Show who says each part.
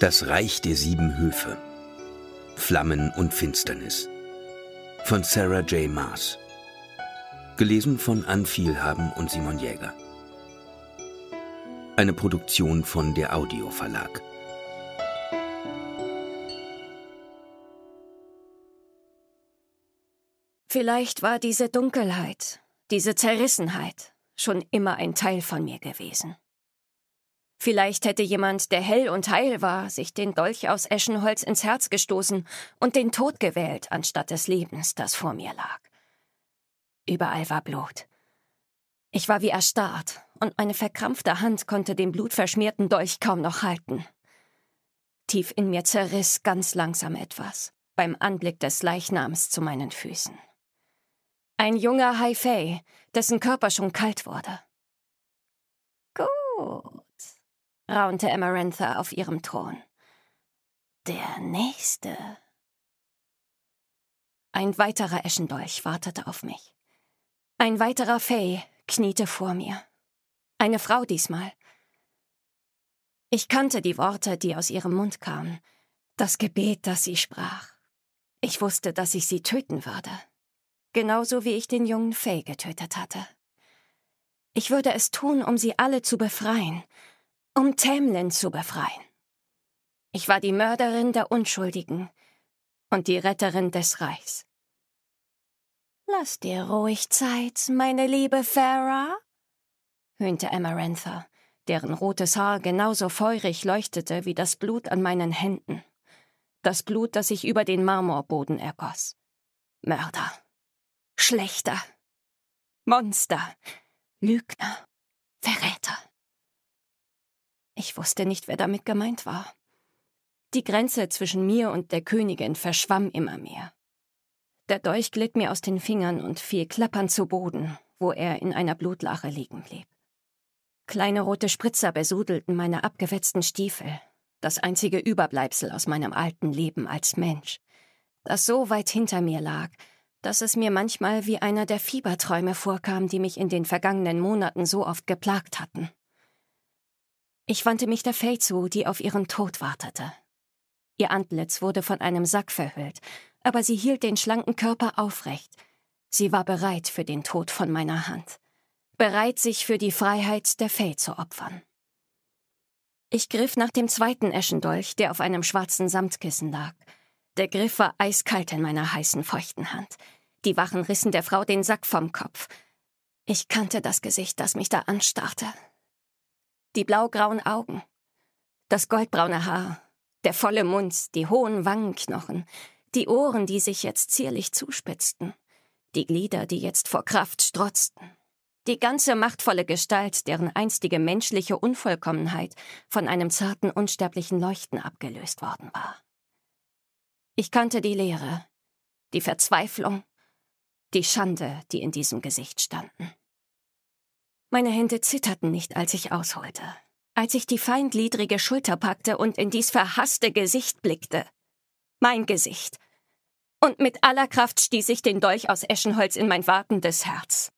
Speaker 1: Das Reich der sieben Höfe. Flammen und Finsternis. Von Sarah J. Maas. Gelesen von Ann Vielhaben und Simon Jäger. Eine Produktion von der Audio Verlag. Vielleicht war diese Dunkelheit, diese Zerrissenheit schon immer ein Teil von mir gewesen. Vielleicht hätte jemand, der hell und heil war, sich den Dolch aus Eschenholz ins Herz gestoßen und den Tod gewählt, anstatt des Lebens, das vor mir lag. Überall war Blut. Ich war wie erstarrt, und meine verkrampfte Hand konnte den blutverschmierten Dolch kaum noch halten. Tief in mir zerriss ganz langsam etwas, beim Anblick des Leichnams zu meinen Füßen. Ein junger Haifei, dessen Körper schon kalt wurde. Gut raunte Amarantha auf ihrem Thron. Der nächste. Ein weiterer Eschendolch wartete auf mich. Ein weiterer Fay kniete vor mir. Eine Frau diesmal. Ich kannte die Worte, die aus ihrem Mund kamen, das Gebet, das sie sprach. Ich wusste, dass ich sie töten würde. Genauso wie ich den jungen Fay getötet hatte. Ich würde es tun, um sie alle zu befreien, um Tämnen zu befreien. Ich war die Mörderin der Unschuldigen und die Retterin des Reichs. Lass dir ruhig Zeit, meine liebe Farah, höhnte Amarantha, deren rotes Haar genauso feurig leuchtete wie das Blut an meinen Händen. Das Blut, das sich über den Marmorboden ergoss. Mörder. Schlechter. Monster. Lügner. Verräter. Ich wusste nicht, wer damit gemeint war. Die Grenze zwischen mir und der Königin verschwamm immer mehr. Der Dolch glitt mir aus den Fingern und fiel klappernd zu Boden, wo er in einer Blutlache liegen blieb. Kleine rote Spritzer besudelten meine abgewetzten Stiefel, das einzige Überbleibsel aus meinem alten Leben als Mensch, das so weit hinter mir lag, dass es mir manchmal wie einer der Fieberträume vorkam, die mich in den vergangenen Monaten so oft geplagt hatten. Ich wandte mich der Fay zu, die auf ihren Tod wartete. Ihr Antlitz wurde von einem Sack verhüllt, aber sie hielt den schlanken Körper aufrecht. Sie war bereit für den Tod von meiner Hand. Bereit, sich für die Freiheit der Fay zu opfern. Ich griff nach dem zweiten Eschendolch, der auf einem schwarzen Samtkissen lag. Der Griff war eiskalt in meiner heißen, feuchten Hand. Die Wachen rissen der Frau den Sack vom Kopf. Ich kannte das Gesicht, das mich da anstarrte die blaugrauen Augen, das goldbraune Haar, der volle Mund, die hohen Wangenknochen, die Ohren, die sich jetzt zierlich zuspitzten, die Glieder, die jetzt vor Kraft strotzten. Die ganze machtvolle Gestalt, deren einstige menschliche Unvollkommenheit von einem zarten, unsterblichen Leuchten abgelöst worden war. Ich kannte die Leere, die Verzweiflung, die Schande, die in diesem Gesicht standen. Meine Hände zitterten nicht, als ich ausholte. Als ich die feindliedrige Schulter packte und in dies verhasste Gesicht blickte. Mein Gesicht. Und mit aller Kraft stieß ich den Dolch aus Eschenholz in mein wartendes Herz.